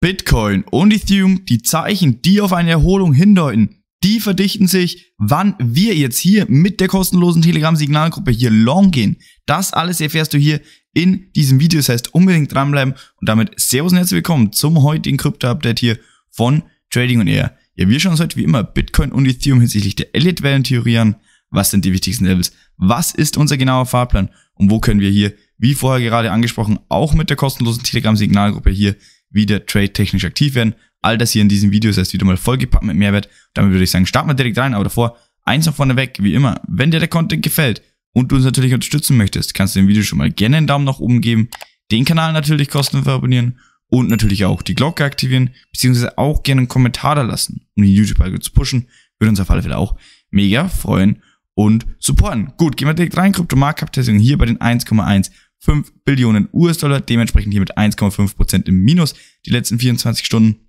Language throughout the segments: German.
Bitcoin und Ethereum, die Zeichen, die auf eine Erholung hindeuten, die verdichten sich, wann wir jetzt hier mit der kostenlosen Telegram-Signalgruppe hier long gehen. Das alles erfährst du hier in diesem Video. Das heißt, unbedingt dranbleiben und damit Servus und herzlich willkommen zum heutigen Krypto-Update hier von Trading und Air. Ja, wir schauen uns heute wie immer Bitcoin und Ethereum hinsichtlich der Elliott-Wellentheorie an. Was sind die wichtigsten Levels? Was ist unser genauer Fahrplan? Und wo können wir hier, wie vorher gerade angesprochen, auch mit der kostenlosen Telegram-Signalgruppe hier wieder trade-technisch aktiv werden. All das hier in diesem Video ist erst wieder mal vollgepackt mit Mehrwert. Damit würde ich sagen, starten wir direkt rein, aber davor eins noch vorne weg, wie immer, wenn dir der Content gefällt und du uns natürlich unterstützen möchtest, kannst du dem Video schon mal gerne einen Daumen nach oben geben, den Kanal natürlich kostenlos abonnieren und natürlich auch die Glocke aktivieren, beziehungsweise auch gerne einen Kommentar da lassen, um den YouTube-Algo zu pushen. Würde uns auf alle Fälle auch mega freuen und supporten. Gut, gehen wir direkt rein. Kryptomarkt-Testung hier bei den 1,1 5 Billionen US-Dollar, dementsprechend hier mit 1,5% im Minus die letzten 24 Stunden.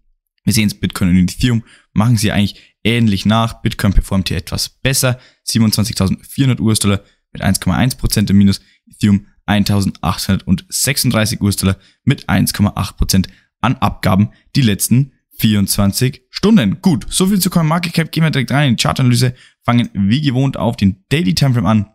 Wir sehen es, Bitcoin und Ethereum machen sie eigentlich ähnlich nach. Bitcoin performt hier etwas besser, 27.400 US-Dollar mit 1,1% im Minus, Ethereum 1.836 US-Dollar mit 1,8% an Abgaben die letzten 24 Stunden. Gut, soviel zu CoinMarketCap. Gehen wir direkt rein in die Chartanalyse, fangen wie gewohnt auf den Daily Timeframe an,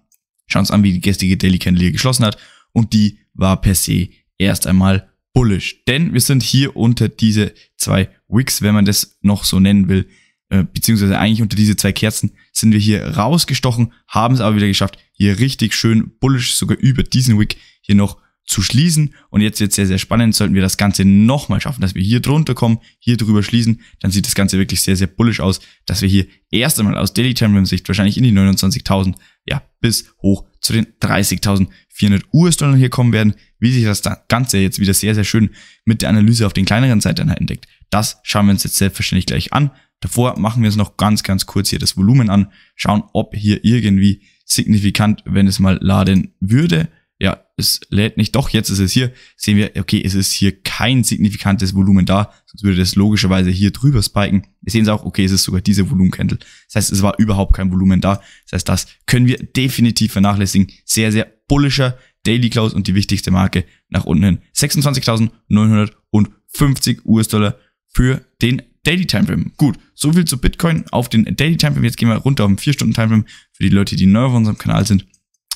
schauen uns an, wie die gestrige Daily Candle hier geschlossen hat und die war per se erst einmal bullish. Denn wir sind hier unter diese zwei Wicks, wenn man das noch so nennen will, äh, beziehungsweise eigentlich unter diese zwei Kerzen sind wir hier rausgestochen, haben es aber wieder geschafft, hier richtig schön bullish sogar über diesen Wick hier noch zu schließen. Und jetzt wird es sehr, sehr spannend. Sollten wir das Ganze nochmal schaffen, dass wir hier drunter kommen, hier drüber schließen, dann sieht das Ganze wirklich sehr, sehr bullish aus, dass wir hier erst einmal aus Daily Time Sicht wahrscheinlich in die 29.000, ja, bis hoch zu den 30.000 400 US-Dollar hier kommen werden, wie sich das Ganze jetzt wieder sehr, sehr schön mit der Analyse auf den kleineren Zeiteinheiten entdeckt. Das schauen wir uns jetzt selbstverständlich gleich an. Davor machen wir uns noch ganz, ganz kurz hier das Volumen an, schauen, ob hier irgendwie signifikant, wenn es mal laden würde, ja, es lädt nicht. Doch, jetzt ist es hier. Sehen wir, okay, es ist hier kein signifikantes Volumen da. Sonst würde das logischerweise hier drüber spiken. Wir sehen es auch, okay, es ist sogar diese Volumenkendel. Das heißt, es war überhaupt kein Volumen da. Das heißt, das können wir definitiv vernachlässigen. Sehr, sehr bullischer Daily Close und die wichtigste Marke nach unten hin. 26.950 US-Dollar für den Daily Timeframe. Gut, soviel zu Bitcoin auf den Daily Timeframe. Jetzt gehen wir runter auf den 4-Stunden-Timeframe für die Leute, die neu auf unserem Kanal sind.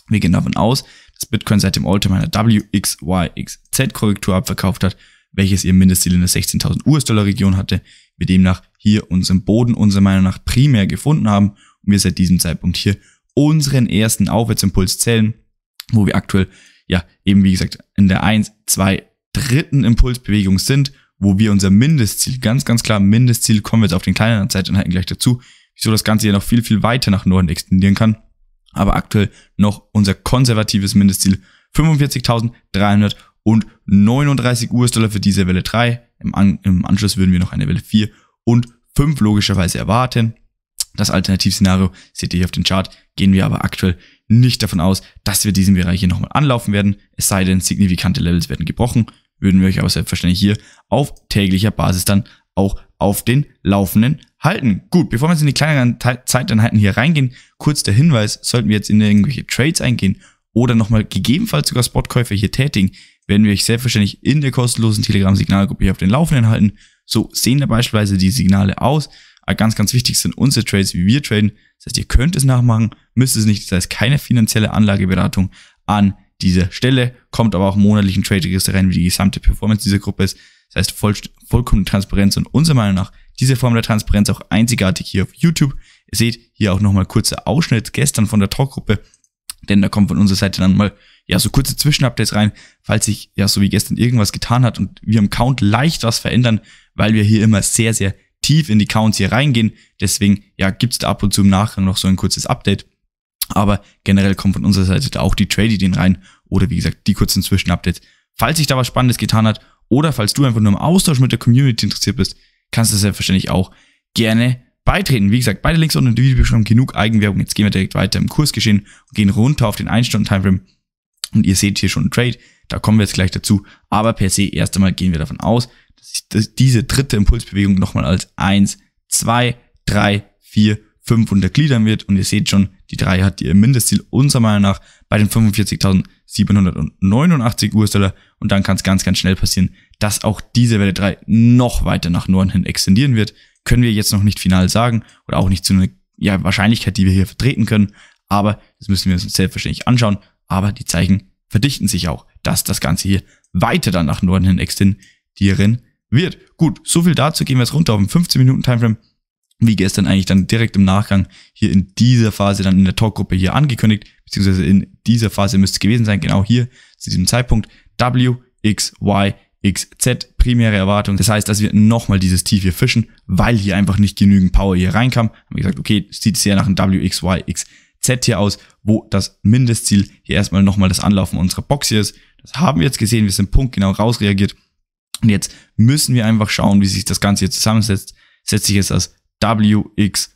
Wir gehen davon aus, dass Bitcoin seit dem Alter meiner WXYXZ-Korrektur abverkauft hat, welches ihr Mindestziel in der 16.000 US-Dollar-Region hatte, wir demnach hier unseren Boden unserer Meinung nach primär gefunden haben und wir seit diesem Zeitpunkt hier unseren ersten Aufwärtsimpuls zählen, wo wir aktuell, ja, eben wie gesagt, in der 1, 2, dritten Impulsbewegung sind, wo wir unser Mindestziel, ganz, ganz klar Mindestziel, kommen wir jetzt auf den kleineren Zeiteinheiten gleich dazu, wieso das Ganze ja noch viel, viel weiter nach Norden extendieren kann, aber aktuell noch unser konservatives Mindestziel 45.339 US-Dollar für diese Welle 3. Im, An Im Anschluss würden wir noch eine Welle 4 und 5 logischerweise erwarten. Das Alternativszenario seht ihr hier auf dem Chart, gehen wir aber aktuell nicht davon aus, dass wir diesen Bereich hier nochmal anlaufen werden, es sei denn, signifikante Levels werden gebrochen, würden wir euch aber selbstverständlich hier auf täglicher Basis dann auch auf den Laufenden halten. Gut, bevor wir jetzt in die kleineren Zeiteinheiten hier reingehen, kurz der Hinweis, sollten wir jetzt in irgendwelche Trades eingehen oder nochmal gegebenenfalls sogar Spotkäufe hier tätigen, werden wir euch selbstverständlich in der kostenlosen Telegram-Signalgruppe hier auf den Laufenden halten. So sehen da beispielsweise die Signale aus. Aber ah, ganz, ganz wichtig sind unsere Trades, wie wir traden. Das heißt, ihr könnt es nachmachen, müsst es nicht. Das heißt, keine finanzielle Anlageberatung an dieser Stelle. Kommt aber auch monatlichen Trade-Register rein, wie die gesamte Performance dieser Gruppe ist. Das heißt, voll, vollkommene Transparenz und unserer Meinung nach diese Form der Transparenz auch einzigartig hier auf YouTube. Ihr seht hier auch nochmal kurzer Ausschnitt gestern von der Talkgruppe, denn da kommt von unserer Seite dann mal ja so kurze Zwischenupdates rein, falls sich ja so wie gestern irgendwas getan hat und wir im Count leicht was verändern, weil wir hier immer sehr, sehr tief in die Counts hier reingehen. Deswegen ja, gibt's da ab und zu im Nachgang noch so ein kurzes Update. Aber generell kommt von unserer Seite da auch die Trade-Ideen rein oder wie gesagt die kurzen Zwischenupdates. Falls sich da was Spannendes getan hat oder falls du einfach nur im Austausch mit der Community interessiert bist, kannst du selbstverständlich auch gerne beitreten. Wie gesagt, beide Links unten in der Videobeschreibung, genug Eigenwerbung. Jetzt gehen wir direkt weiter im Kursgeschehen und gehen runter auf den 1-Stunden-Timeframe. Und ihr seht hier schon einen Trade, da kommen wir jetzt gleich dazu. Aber per se, erst einmal gehen wir davon aus, dass ich diese dritte Impulsbewegung nochmal als 1, 2, 3, 4 fünf untergliedern wird. Und ihr seht schon, die drei hat ihr Mindestziel unserer Meinung nach bei den 45.789 US-Dollar. Und dann kann es ganz, ganz schnell passieren, dass auch diese Welle 3 noch weiter nach Norden hin extendieren wird. Können wir jetzt noch nicht final sagen oder auch nicht zu einer ja, Wahrscheinlichkeit, die wir hier vertreten können. Aber das müssen wir uns selbstverständlich anschauen. Aber die Zeichen verdichten sich auch, dass das Ganze hier weiter dann nach Norden hin extendieren wird. Gut, so viel dazu. Gehen wir jetzt runter auf den 15 Minuten Timeframe wie gestern eigentlich dann direkt im Nachgang hier in dieser Phase dann in der Talkgruppe hier angekündigt, beziehungsweise in dieser Phase müsste es gewesen sein, genau hier zu diesem Zeitpunkt W, X, Y, X, Z, primäre Erwartung. Das heißt, dass wir nochmal dieses Tief hier fischen, weil hier einfach nicht genügend Power hier reinkam. Haben wir gesagt, okay, sieht sehr nach einem W, X, X, Y, Z hier aus, wo das Mindestziel hier erstmal nochmal das Anlaufen unserer Box hier ist. Das haben wir jetzt gesehen, wir sind punktgenau rausreagiert. Und jetzt müssen wir einfach schauen, wie sich das Ganze hier zusammensetzt. Setze ich jetzt das WXYXZ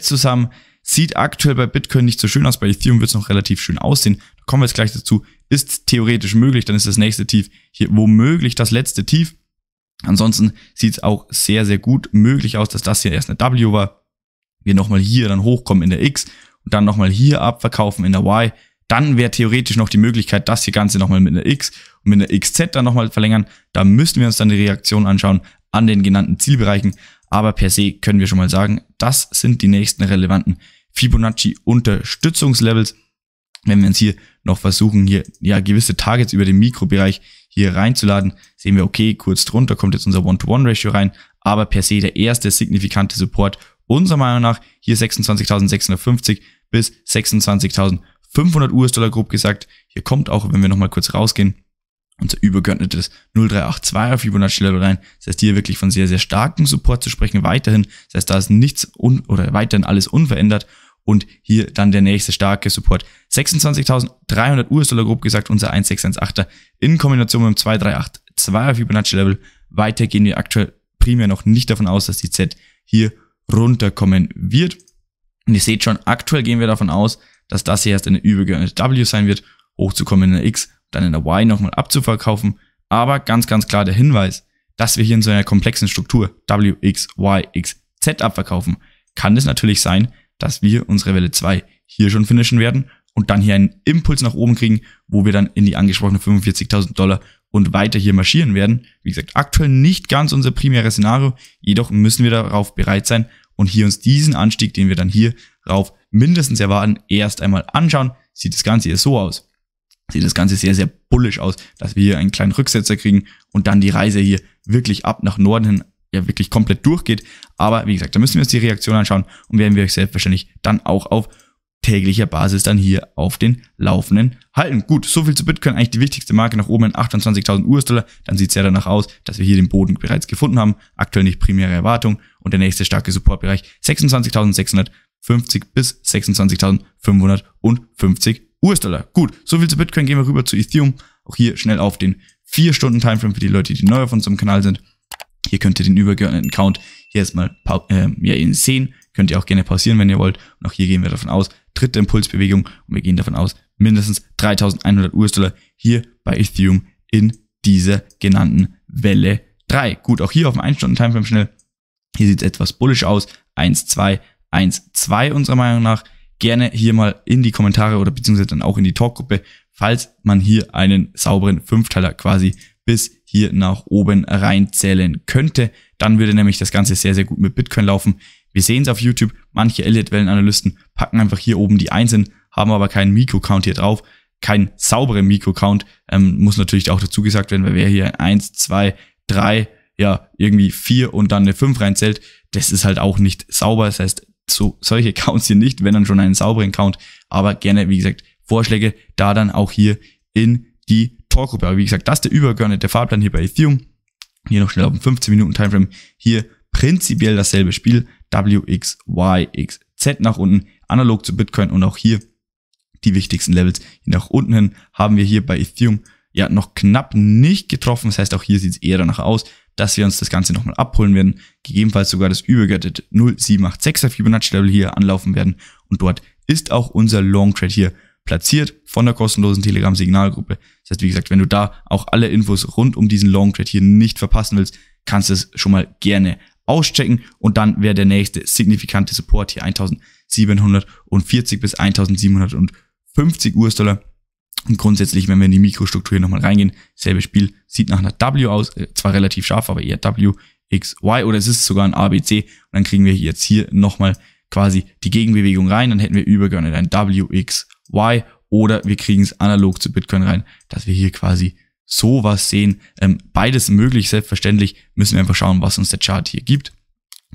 zusammen. Sieht aktuell bei Bitcoin nicht so schön aus, bei Ethereum wird es noch relativ schön aussehen. Da kommen wir jetzt gleich dazu. Ist theoretisch möglich, dann ist das nächste Tief hier womöglich das letzte Tief. Ansonsten sieht es auch sehr, sehr gut möglich aus, dass das hier erst eine W war. Wir nochmal hier dann hochkommen in der X und dann nochmal hier abverkaufen in der Y. Dann wäre theoretisch noch die Möglichkeit, das hier Ganze nochmal mit einer X und mit einer XZ dann nochmal verlängern. Da müssten wir uns dann die Reaktion anschauen an den genannten Zielbereichen, aber per se können wir schon mal sagen, das sind die nächsten relevanten Fibonacci-Unterstützungslevels. Wenn wir uns hier noch versuchen, hier ja gewisse Targets über den Mikrobereich hier reinzuladen, sehen wir, okay, kurz drunter kommt jetzt unser One-to-One-Ratio rein, aber per se der erste signifikante Support unserer Meinung nach hier 26.650 bis 26.500 US-Dollar grob gesagt. Hier kommt auch, wenn wir nochmal kurz rausgehen, unser übergeordnetes 0382er Fibonacci-Level rein. Das heißt, hier wirklich von sehr, sehr starkem Support zu sprechen weiterhin. Das heißt, da ist nichts un oder weiterhin alles unverändert. Und hier dann der nächste starke Support. 26.300 US-Dollar grob gesagt, unser 1618er in Kombination mit dem 2382er Fibonacci-Level. Weiter gehen wir aktuell primär noch nicht davon aus, dass die Z hier runterkommen wird. Und ihr seht schon, aktuell gehen wir davon aus, dass das hier erst eine übergeordnete W sein wird, hochzukommen in eine X dann in der Y nochmal abzuverkaufen. Aber ganz, ganz klar der Hinweis, dass wir hier in so einer komplexen Struktur W, X, Y, X, Z abverkaufen, kann es natürlich sein, dass wir unsere Welle 2 hier schon finishen werden und dann hier einen Impuls nach oben kriegen, wo wir dann in die angesprochene 45.000 Dollar und weiter hier marschieren werden. Wie gesagt, aktuell nicht ganz unser primäres Szenario, jedoch müssen wir darauf bereit sein und hier uns diesen Anstieg, den wir dann hier rauf mindestens erwarten, erst einmal anschauen. Sieht das Ganze hier so aus sieht das Ganze sehr, sehr bullisch aus, dass wir hier einen kleinen Rücksetzer kriegen und dann die Reise hier wirklich ab nach Norden hin ja wirklich komplett durchgeht. Aber wie gesagt, da müssen wir uns die Reaktion anschauen und werden wir euch selbstverständlich dann auch auf täglicher Basis dann hier auf den Laufenden halten. Gut, so viel zu Bitcoin, eigentlich die wichtigste Marke nach oben in 28.000 US-Dollar. Dann sieht es ja danach aus, dass wir hier den Boden bereits gefunden haben. Aktuell nicht primäre Erwartung und der nächste starke Supportbereich 26.650 bis 26.550 US-Dollar. Gut, soviel zu Bitcoin. Gehen wir rüber zu Ethereum. Auch hier schnell auf den 4-Stunden-Timeframe für die Leute, die neu auf unserem Kanal sind. Hier könnt ihr den übergeordneten Count hier erstmal ähm, ja, eben sehen. Könnt ihr auch gerne pausieren, wenn ihr wollt. Und auch hier gehen wir davon aus, dritte Impulsbewegung. Und wir gehen davon aus, mindestens 3100 US-Dollar hier bei Ethereum in dieser genannten Welle 3. Gut, auch hier auf dem 1-Stunden-Timeframe schnell. Hier sieht es etwas bullisch aus. 1, 2, 1, 2 unserer Meinung nach gerne hier mal in die Kommentare oder beziehungsweise dann auch in die Talkgruppe, falls man hier einen sauberen Fünfteiler quasi bis hier nach oben reinzählen könnte. Dann würde nämlich das Ganze sehr, sehr gut mit Bitcoin laufen. Wir sehen es auf YouTube, manche Elliott-Wellenanalysten packen einfach hier oben die Einsen, haben aber keinen Mikro-Count hier drauf, Kein sauberer Mikro-Count. Ähm, muss natürlich auch dazu gesagt werden, weil wer hier eins, zwei, drei, ja, irgendwie vier und dann eine fünf reinzählt, das ist halt auch nicht sauber. Das heißt, so solche Accounts hier nicht, wenn dann schon einen sauberen Account. Aber gerne, wie gesagt, Vorschläge da dann auch hier in die Torgruppe. Aber wie gesagt, das ist der übergeordnete Fahrplan hier bei Ethereum. Hier noch schnell auf dem 15 Minuten Timeframe. Hier prinzipiell dasselbe Spiel. WXYXZ nach unten, analog zu Bitcoin und auch hier die wichtigsten Levels. Nach unten hin haben wir hier bei Ethereum ja noch knapp nicht getroffen. Das heißt, auch hier sieht es eher danach aus, dass wir uns das Ganze nochmal abholen werden. Gegebenenfalls sogar das übergöttet 0786er Fibonacci-Level hier anlaufen werden. Und dort ist auch unser Long Trade hier platziert von der kostenlosen Telegram-Signalgruppe. Das heißt, wie gesagt, wenn du da auch alle Infos rund um diesen Long Trade hier nicht verpassen willst, kannst du es schon mal gerne auschecken und dann wäre der nächste signifikante Support hier 1740 bis 1750 US-Dollar und grundsätzlich, wenn wir in die Mikrostruktur hier nochmal reingehen, selbes Spiel, sieht nach einer W aus, äh, zwar relativ scharf, aber eher W, X, Y oder es ist sogar ein ABC. Und dann kriegen wir jetzt hier nochmal quasi die Gegenbewegung rein, dann hätten wir übergeordnet ein W, X, Y oder wir kriegen es analog zu Bitcoin rein, dass wir hier quasi sowas sehen. Ähm, beides möglich, selbstverständlich, müssen wir einfach schauen, was uns der Chart hier gibt.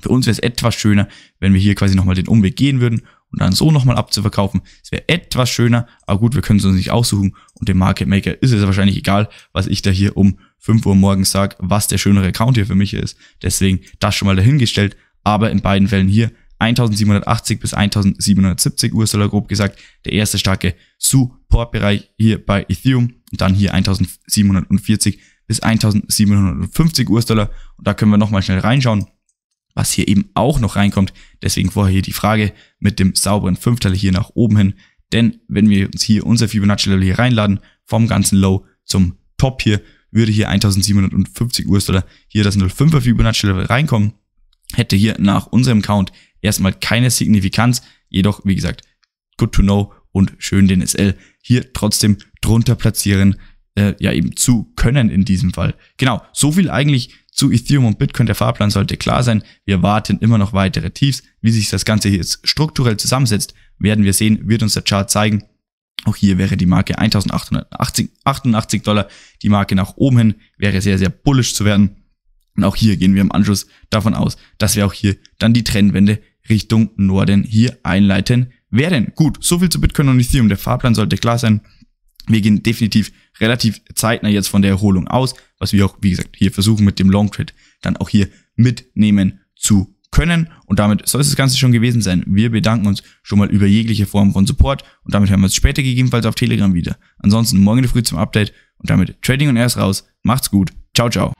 Für uns wäre es etwas schöner, wenn wir hier quasi nochmal den Umweg gehen würden und dann so nochmal abzuverkaufen. Es wäre etwas schöner, aber gut, wir können es uns nicht aussuchen und dem Market Maker ist es wahrscheinlich egal, was ich da hier um 5 Uhr morgens sage, was der schönere Account hier für mich ist. Deswegen das schon mal dahingestellt, aber in beiden Fällen hier 1780 bis 1770 US-Dollar grob gesagt, der erste starke Supportbereich hier bei Ethereum und dann hier 1740 bis 1750 US-Dollar und da können wir nochmal schnell reinschauen was hier eben auch noch reinkommt. Deswegen vorher hier die Frage mit dem sauberen Fünfteil hier nach oben hin. Denn wenn wir uns hier unser Fibonacci-Level hier reinladen, vom ganzen Low zum Top hier, würde hier 1750 US-Dollar hier das 05er Fibonacci-Level reinkommen, hätte hier nach unserem Count erstmal keine Signifikanz. Jedoch, wie gesagt, good to know und schön den SL hier trotzdem drunter platzieren, äh, ja eben zu können in diesem Fall. Genau, so viel eigentlich zu Ethereum und Bitcoin. Der Fahrplan sollte klar sein. Wir warten immer noch weitere Tiefs. Wie sich das Ganze hier jetzt strukturell zusammensetzt, werden wir sehen, wird uns der Chart zeigen. Auch hier wäre die Marke 1888 Dollar. Die Marke nach oben hin wäre sehr, sehr bullisch zu werden. Und auch hier gehen wir im Anschluss davon aus, dass wir auch hier dann die Trendwende Richtung Norden hier einleiten werden. Gut, so viel zu Bitcoin und Ethereum. Der Fahrplan sollte klar sein. Wir gehen definitiv relativ zeitnah jetzt von der Erholung aus, was wir auch, wie gesagt, hier versuchen mit dem Long Trade dann auch hier mitnehmen zu können. Und damit soll es das Ganze schon gewesen sein. Wir bedanken uns schon mal über jegliche Form von Support und damit hören wir uns später gegebenenfalls auf Telegram wieder. Ansonsten morgen früh zum Update und damit Trading und erst raus. Macht's gut. Ciao, ciao.